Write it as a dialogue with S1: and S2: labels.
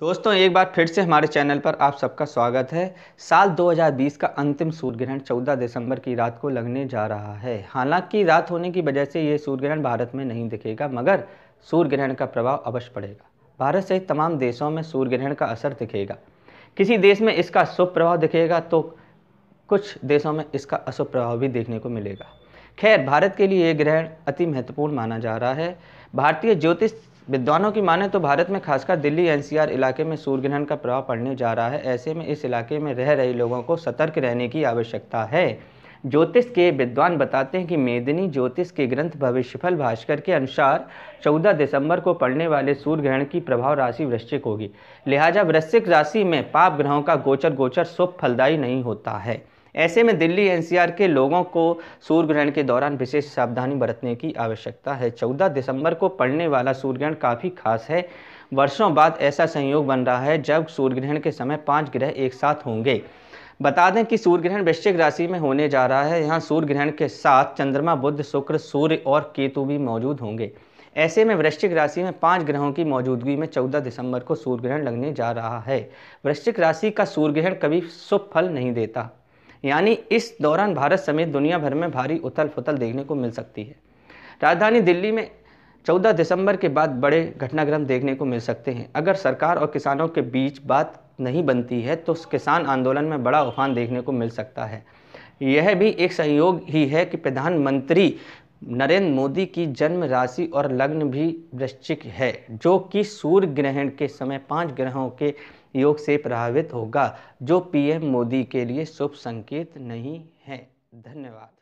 S1: दोस्तों एक बार फिर से हमारे चैनल पर आप सबका स्वागत है साल 2020 का अंतिम सूर्य ग्रहण 14 दिसंबर की रात को लगने जा रहा है हालांकि रात होने की वजह से ये सूर्य ग्रहण भारत में नहीं दिखेगा मगर सूर्य ग्रहण का प्रभाव अवश्य पड़ेगा भारत सहित तमाम देशों में सूर्य ग्रहण का असर दिखेगा किसी देश में इसका शुभ प्रभाव दिखेगा तो कुछ देशों में इसका अशुभ प्रभाव भी देखने को मिलेगा खैर भारत के लिए ये ग्रहण अति महत्वपूर्ण माना जा रहा है भारतीय ज्योतिष विद्वानों की माने तो भारत में खासकर दिल्ली एनसीआर इलाके में सूर्यग्रहण का प्रभाव पड़ने जा रहा है ऐसे में इस इलाके में रह रहे लोगों को सतर्क रहने की आवश्यकता है ज्योतिष के विद्वान बताते हैं कि मेदिनी ज्योतिष के ग्रंथ भविष्यफल भास्कर के अनुसार 14 दिसंबर को पड़ने वाले सूर्य ग्रहण की प्रभाव राशि वृश्चिक होगी लिहाजा वृश्चिक राशि में पाप ग्रहों का गोचर गोचर शुभ फलदायी नहीं होता है ऐसे में दिल्ली एनसीआर के लोगों को सूर्य ग्रहण के दौरान विशेष सावधानी बरतने की आवश्यकता है 14 दिसंबर को पड़ने वाला सूर्य ग्रहण काफ़ी खास है वर्षों बाद ऐसा संयोग बन रहा है जब सूर्य ग्रहण के समय पाँच ग्रह एक साथ होंगे बता दें कि सूर्य ग्रहण वृश्चिक राशि में होने जा रहा है यहाँ सूर्य ग्रहण के साथ चंद्रमा बुद्ध शुक्र सूर्य और केतु भी मौजूद होंगे ऐसे में वृश्चिक राशि में पांच ग्रहों की मौजूदगी में 14 दिसंबर को सूर्य ग्रहण लगने जा रहा है वृश्चिक राशि का सूर्य ग्रहण कभी शुभ फल नहीं देता यानी इस दौरान भारत समेत दुनिया भर में भारी उथल फुथल देखने को मिल सकती है राजधानी दिल्ली में 14 दिसंबर के बाद बड़े घटनाक्रम देखने को मिल सकते हैं अगर सरकार और किसानों के बीच बात नहीं बनती है तो किसान आंदोलन में बड़ा उफान देखने को मिल सकता है यह भी एक सहयोग ही है कि प्रधानमंत्री नरेंद्र मोदी की जन्म राशि और लग्न भी वृश्चिक है जो कि सूर्य ग्रहण के समय पांच ग्रहों के योग से प्रभावित होगा जो पीएम मोदी के लिए शुभ संकेत नहीं है धन्यवाद